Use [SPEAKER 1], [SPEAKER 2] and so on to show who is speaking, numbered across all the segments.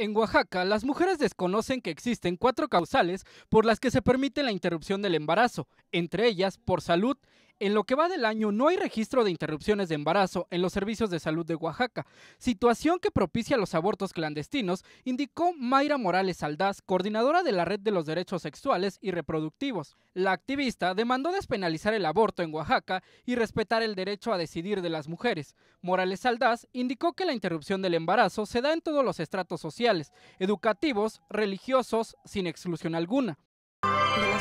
[SPEAKER 1] En Oaxaca, las mujeres desconocen que existen cuatro causales por las que se permite la interrupción del embarazo, entre ellas por salud, en lo que va del año no hay registro de interrupciones de embarazo en los servicios de salud de Oaxaca, situación que propicia los abortos clandestinos, indicó Mayra Morales Aldaz, coordinadora de la Red de los Derechos Sexuales y Reproductivos. La activista demandó despenalizar el aborto en Oaxaca y respetar el derecho a decidir de las mujeres. Morales Aldaz indicó que la interrupción del embarazo se da en todos los estratos sociales, educativos, religiosos, sin exclusión alguna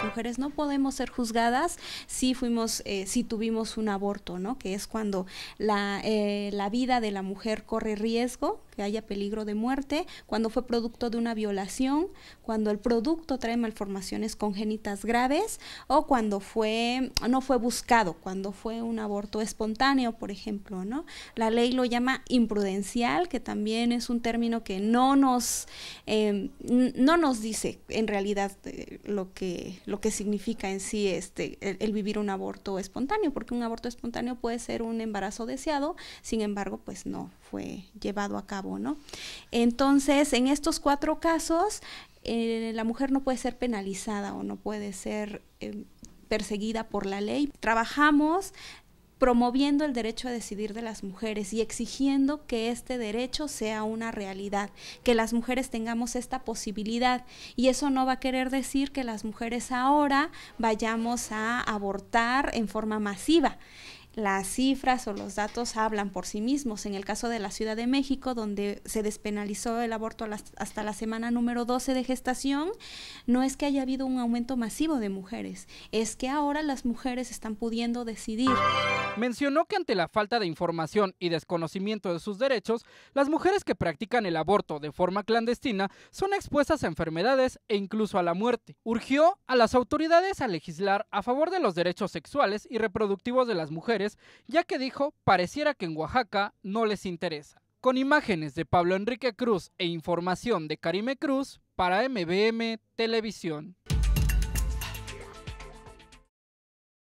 [SPEAKER 2] mujeres no podemos ser juzgadas si fuimos, eh, si tuvimos un aborto, ¿no? Que es cuando la, eh, la vida de la mujer corre riesgo que haya peligro de muerte, cuando fue producto de una violación, cuando el producto trae malformaciones congénitas graves o cuando fue no fue buscado, cuando fue un aborto espontáneo, por ejemplo, ¿no? La ley lo llama imprudencial, que también es un término que no nos em, no nos dice en realidad eh, lo que lo que significa en sí este el vivir un aborto espontáneo, porque un aborto espontáneo puede ser un embarazo deseado, sin embargo, pues no fue llevado a cabo entonces, en estos cuatro casos, eh, la mujer no puede ser penalizada o no puede ser eh, perseguida por la ley. Trabajamos promoviendo el derecho a decidir de las mujeres y exigiendo que este derecho sea una realidad, que las mujeres tengamos esta posibilidad. Y eso no va a querer decir que las mujeres ahora vayamos a abortar en forma masiva las cifras o los datos hablan por sí mismos. En el caso de la Ciudad de México, donde se despenalizó el aborto hasta la semana número 12 de gestación, no es que haya habido un aumento masivo de mujeres, es que ahora las mujeres están pudiendo decidir.
[SPEAKER 1] Mencionó que ante la falta de información y desconocimiento de sus derechos, las mujeres que practican el aborto de forma clandestina son expuestas a enfermedades e incluso a la muerte. Urgió a las autoridades a legislar a favor de los derechos sexuales y reproductivos de las mujeres ya que dijo pareciera que en Oaxaca no les interesa. Con imágenes de Pablo Enrique Cruz e información de Karime Cruz para MBM Televisión.